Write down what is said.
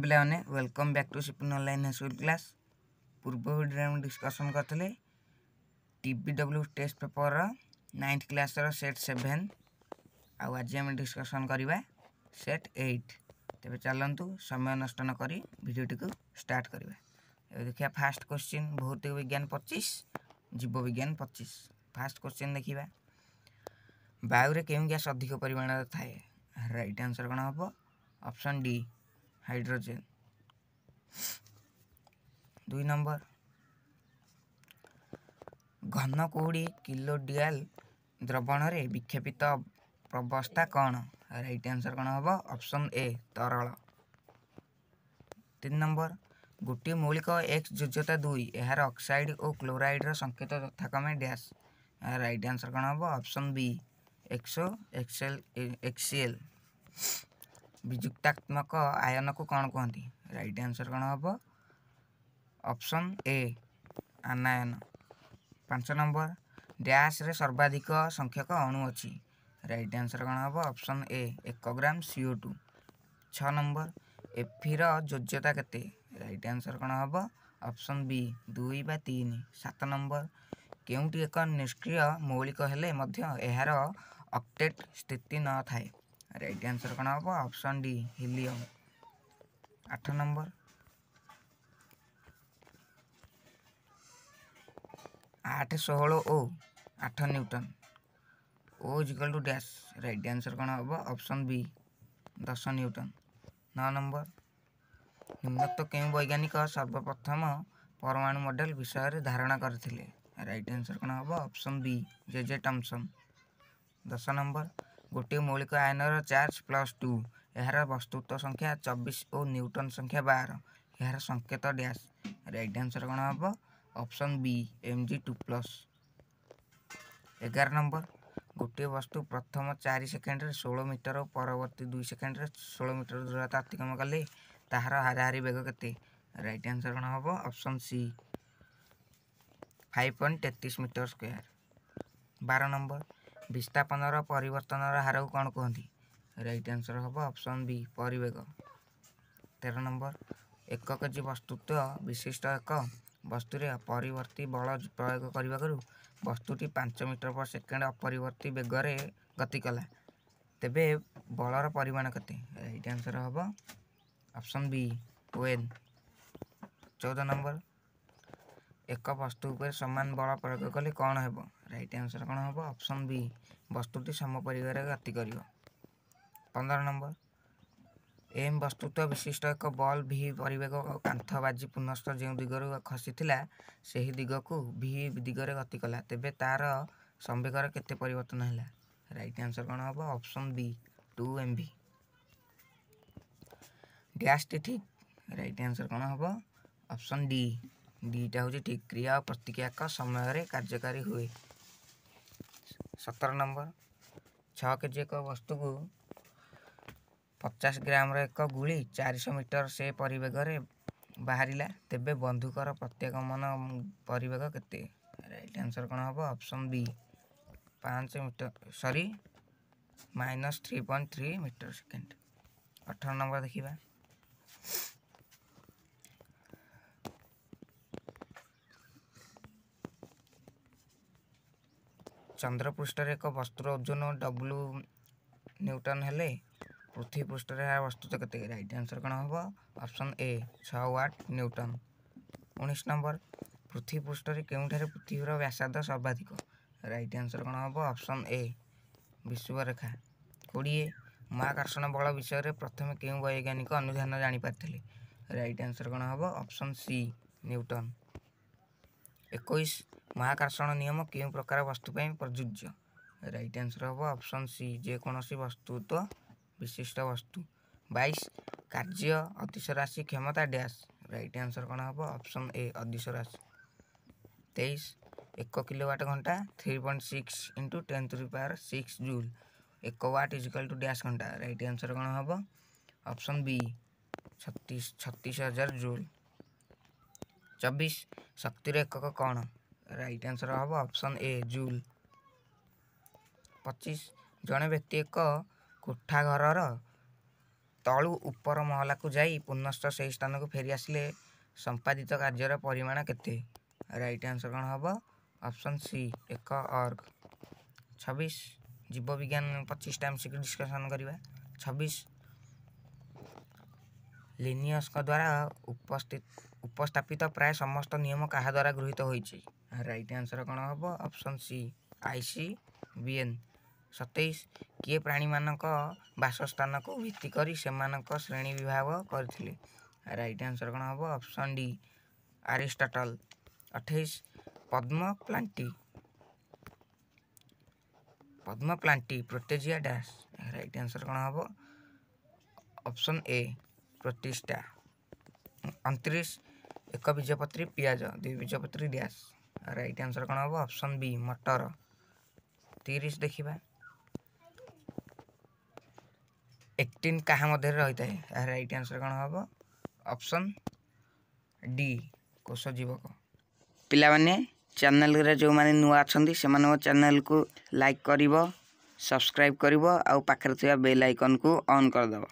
नमस्कार पे welcome back to सीपिन अनलाइन हाईस्कल क्लास पूर्व भिडे में डिस्कसन करी डब्ल्यू टेस्ट पेपर रईन्थ क्लास रेट सेभेन आज आम डिस्कसन करवा सेट एट तेज चलतु समय नष्ट नक भिडटी को स्टार्ट करवा देखिए फास्ट क्वेश्चन भौतिक विज्ञान पचिश जीव विज्ञान पचिश फास्ट क्वेश्चन देखा वायु में क्यों गैस अधिक परिमाण थाए रईट आंसर कौन हम ऑप्शन डी হাইড্রোজেন দুই নম্বর ঘন কুହୁଡ଼ି କିଲୋଡିଆଲ ଦ୍ରବଣରେ ବିକ୍ଷେପିତ ପ୍ରବସ୍ଥା କ'ଣ ରାଇଟ୍ ଆନ୍ସର୍ କ'ଣ ହେବ ଅପସନ୍ ଏ ତରଳ ତିନି ନମ୍ବର ଗୋଟିଏ ମୌଳିକ ଏକ୍ସ ଯୋଜ୍ୟତା ଦୁଇ ଏହାର ଅକ୍ସାଇଡ଼ ଓ କ୍ଲୋରାଇଡ଼ର ସଂକେତ ଯଥାକ୍ରମେ ଡ୍ୟାସ୍ ରାଇଟ୍ ଆନ୍ସର୍ କ'ଣ ହେବ ଅପସନ୍ ବି ଏକ୍ସୋ ଏକ୍ସେଲ୍ ଏକ୍ସିଏଲ୍ ବିଯୁକ୍ତାତ୍ମକ ଆୟନକୁ କ'ଣ କୁହନ୍ତି ରାଇଟ୍ ଆନ୍ସର୍ କ'ଣ ହେବ ଅପସନ୍ ଏ ଆନାୟନ ପାଞ୍ଚ ନମ୍ବର ଡ୍ୟାସ୍ରେ ସର୍ବାଧିକ ସଂଖ୍ୟକ ଅଣୁ ଅଛି ରାଇଟ୍ ଆନ୍ସର୍ କ'ଣ ହେବ ଅପସନ୍ ଏ ଏକ ଗ୍ରାମ ସିଓ ଟୁ ଛଅ ନମ୍ବର ଏଫିର ଯୋଗ୍ୟତା କେତେ ରାଇଟ୍ ଆନ୍ସର୍ କ'ଣ ହେବ ଅପସନ୍ ବି ଦୁଇ ବା ତିନି ସାତ ନମ୍ବର କେଉଁଟି ଏକ ନିଷ୍କ୍ରିୟ ମୌଳିକ ହେଲେ ମଧ୍ୟ ଏହାର ଅକ୍ଟେଟ୍ ସ୍ଥିତି ନଥାଏ रईट आंसर तो कौन हम ऑप्शन डी हीलियम आठ नंबर आठ षोह ओ आठ न्यूटन ओ equal to dash right answer तो कौन हम ऑप्शन बी दस न्यूटन नौ नंबर निम्नत तो के वैज्ञानिक सर्वप्रथम परमाणु मॉडल विषय धारणा करते रईट आंसर कौन हम ऑप्शन बी जे जे टमसन दस नंबर ଗୋଟିଏ ମୌଳିକ ଆୟନର ଚାର୍ଜ ପ୍ଲସ୍ ଟୁ ଏହାର ବସ୍ତୁତ୍ୱ ସଂଖ୍ୟା ଚବିଶ ଓ ନ୍ୟୁଟନ୍ ସଂଖ୍ୟା ବାର ଏହାର ସଙ୍କେତ ଡ୍ୟାସ୍ ରାଇଟ୍ ଆନ୍ସର୍ କ'ଣ ହେବ option B M G two plus ଏଗାର ନମ୍ବର ଗୋଟିଏ ବସ୍ତୁ ପ୍ରଥମ ଚାରି ସେକେଣ୍ଡରେ ଷୋହଳ ମିଟର ଓ ପରବର୍ତ୍ତୀ ଦୁଇ ସେକେଣ୍ଡରେ ଷୋହଳ ମିଟର ଦୂରତା ଅତିକ୍ରମ କଲେ ତାହାର ହାରାହାରି ବେଗ କେତେ ରାଇଟ୍ ଆନ୍ସର୍ କ'ଣ ହେବ ଅପସନ୍ ସି ଫାଇଭ୍ ପଏଣ୍ଟ ତେତିଶ ମିଟର ସ୍କୋୟାର ବାର ନମ୍ବର विस्थापन परिवर्तन हार को कौन कहते रईट आंसर हम ऑप्शन बी परेग तेर नंबर एकक वस्तुत्व विशिष्ट एक वस्तु परवर्ती बल प्रयोग करने वस्तुटी पांच मीटर पर सेकेंड अपरिवर्त बेगर गति कला तेब बलर परिमाण के रईट आंसर हम ऑप्शन बी ओन चौदह नंबर ଏକ ବସ୍ତୁ ଉପରେ ସମାନ ବଳ ପ୍ରୟୋଗ କଲେ କ'ଣ ହେବ ରାଇଟ୍ ଆନ୍ସର୍ କ'ଣ ହେବ ଅପସନ୍ ବି ବସ୍ତୁଟି ସମପରିବାରେ ଗତି କରିବ ପନ୍ଦର ନମ୍ବର ଏମ୍ ବସ୍ତୁତ୍ୱ ବିଶିଷ୍ଟ ଏକ ବଲ୍ ଭି ପରିବେଗ କାନ୍ଥ ବାଜି ପୁନସ୍ଥ ଯେଉଁ ଦିଗରୁ ଖସିଥିଲା ସେହି ଦିଗକୁ ଭି ଦିଗରେ ଗତି କଲା ତେବେ ତା'ର ସମ୍ବେଗର କେତେ ପରିବର୍ତ୍ତନ ହେଲା ରାଇଟ୍ ଆନ୍ସର୍ କ'ଣ ହେବ option B two M V ଡ୍ୟାସ୍ଟି ଠିକ୍ ରାଇଟ୍ ଆନ୍ସର୍ କ'ଣ ହେବ ଅପସନ୍ ଡି ଦୁଇଟା ହେଉଛି ଠିକ୍ କ୍ରିୟା ଓ ପ୍ରତିକ୍ରିୟାକ ସମୟରେ କାର୍ଯ୍ୟକାରୀ ହୁଏ ସତର ନମ୍ବର ଛଅ କେଜି ଏକ ବସ୍ତୁକୁ ପଚାଶ ଗ୍ରାମର ଏକ ଗୁଳି ଚାରିଶହ ମିଟର ସେ ପରିବେଗରେ ବାହାରିଲା ତେବେ ବନ୍ଧୁକର ପ୍ରତ୍ୟାଗମନ ପରିବେଗ କେତେ ରାଇଟ୍ ଆନ୍ସର୍ କ'ଣ ହେବ ଅପସନ୍ ବି ପାଞ୍ଚ meter sorry minus three point three meter second ଅଠର ନମ୍ବର ଦେଖିବା ଚନ୍ଦ୍ରପୃଷ୍ଠରେ ଏକ ବସ୍ତୁର ଓଜନ ଡବ୍ଲୁ ନ୍ୟୁଟନ୍ ହେଲେ ପୃଥିବୀ ପୃଷ୍ଠରେ ଏହା ବସ୍ତୁତ କେତେ ରାଇଟ୍ ଆନ୍ସର୍ କ'ଣ ହେବ ଅପସନ୍ ଏ ଛଅ ୱାଟ୍ ନ୍ୟୁଟନ୍ ଉଣେଇଶ ନମ୍ବର ପୃଥିବୀ ପୃଷ୍ଠରେ କେଉଁଠାରେ ପୃଥିବୀର ବ୍ୟାସାର୍ଦ୍ଧ ସର୍ବାଧିକ ରାଇଟ୍ ଆନ୍ସର୍ କ'ଣ ହେବ ଅପସନ୍ ଏ ବିଶ୍ୱରେଖା କୋଡ଼ିଏ ମହାକର୍ଷଣ ବଳ ବିଷୟରେ ପ୍ରଥମେ କେଉଁ ବୈଜ୍ଞାନିକ ଅନୁଧ୍ୟାନ ଜାଣିପାରିଥିଲେ ରାଇଟ୍ ଆନ୍ସର୍ କ'ଣ ହେବ ଅପସନ୍ ସି ନ୍ୟୁଟନ୍ ଏକୋଇଶ ମହାକର୍ଷଣ ନିୟମ କେଉଁ ପ୍ରକାର ବସ୍ତୁ ପାଇଁ ପ୍ରଯୁଜ୍ୟ ରାଇଟ୍ ଆନ୍ସର୍ ହେବ ଅପସନ୍ ସି ଯେକୌଣସି ବସ୍ତୁତ୍ୱ ବିଶିଷ୍ଟ ବସ୍ତୁ ବାଇଶ କାର୍ଯ୍ୟ ଅତିଶ ରାଶି କ୍ଷମତା ଡ୍ୟାସ୍ ରାଇଟ୍ ଆନ୍ସର୍ କ'ଣ ହେବ ଅପସନ୍ ଏ ଅଦିଶ ରାଶି ତେଇଶ ଏକ କିଲୋୱାଟ୍ ଘଣ୍ଟା three point six into ten three power six joule ଏକ ୱାଟ୍ ଇଜିକାଲ୍ ଟୁ ଡ୍ୟାସ୍ ଘଣ୍ଟା ରାଇଟ୍ ଆନ୍ସର୍ କ'ଣ ହେବ ଅପସନ୍ ବି ଛତିଶ ଛତିଶ ହଜାର ଜୁଲ୍ ଚବିଶ ଶକ୍ତିର ଏକକ କ'ଣ ରାଇଟ୍ ଆନ୍ସର୍ ହେବ ଅପସନ୍ ଏ ଜୁଲ୍ ପଚିଶ ଜଣେ ବ୍ୟକ୍ତି ଏକ କୋଠାଘରର ତଳୁ ଉପର ମହଲାକୁ ଯାଇ ପୁନଶ୍ଚ ସେହି ସ୍ଥାନକୁ ଫେରି ଆସିଲେ ସମ୍ପାଦିତ କାର୍ଯ୍ୟର ପରିମାଣ କେତେ ରାଇଟ୍ ଆନ୍ସର୍ କ'ଣ ହେବ ଅପସନ୍ ସି ଏକ ଅର୍ଗ ଛବିଶ ଜୀବବିଜ୍ଞାନ ପଚିଶଟା ଏମ୍ ସି ଡିସ୍କସନ୍ କରିବା ଛବିଶ ଲିନିୟସଙ୍କ ଦ୍ୱାରା ଉପସ୍ଥିତ ଉପସ୍ଥାପିତ ପ୍ରାୟ ସମସ୍ତ ନିୟମ କାହା ଦ୍ୱାରା ଗୃହୀତ ହୋଇଛି ରାଇଟ୍ ଆନ୍ସର୍ କ'ଣ ହେବ option C I C B N ସତେଇଶ କିଏ ପ୍ରାଣୀମାନଙ୍କ ବାସସ୍ଥାନକୁ ଭିତ୍ତି କରି ସେମାନଙ୍କ ଶ୍ରେଣୀ ବିଭାଗ କରିଥିଲେ ରାଇଟ୍ ଆନ୍ସର୍ କ'ଣ ହେବ ଅପସନ୍ ଡି ଆରିଷ୍ଟଟଲ୍ ଅଠେଇଶ ପଦ୍ମ ପ୍ଲାଣ୍ଟି ପଦ୍ମ ପ୍ଲାଣ୍ଟି ପ୍ରୋଟେଜିଆ ଡ୍ୟାସ୍ ରାଇଟ୍ ଆନ୍ସର୍ କ'ଣ ହେବ ଅପସନ୍ ଏ ପ୍ରତିଷ୍ଠା ଅଣତିରିଶ ଏକ ବୀଜପତ୍ରୀ ପିଆଜ ଦୁଇ ବୀଜପତ୍ରୀ ଡ୍ୟାସ୍ ରାଇଟ୍ ଆନ୍ସର୍ କ'ଣ ହେବ ଅପସନ୍ ବି ମଟର ତିରିଶ ଦେଖିବା ଏକ୍ଟିନ୍ କାହା ମଧ୍ୟରେ ରହିଥାଏ ଏହାର ରାଇଟ୍ ଆନ୍ସର୍ କ'ଣ ହେବ ଅପସନ୍ ଡି କୋଷ ଜୀବକ ପିଲାମାନେ ଚ୍ୟାନେଲ୍ରେ ଯେଉଁମାନେ ନୂଆ ଅଛନ୍ତି ସେମାନଙ୍କ ଚ୍ୟାନେଲ୍କୁ ଲାଇକ୍ କରିବ ସବସ୍କ୍ରାଇବ୍ କରିବ ଆଉ ପାଖରେ ଥିବା ବେଲ୍ ଆଇକନ୍କୁ ଅନ୍ କରିଦେବ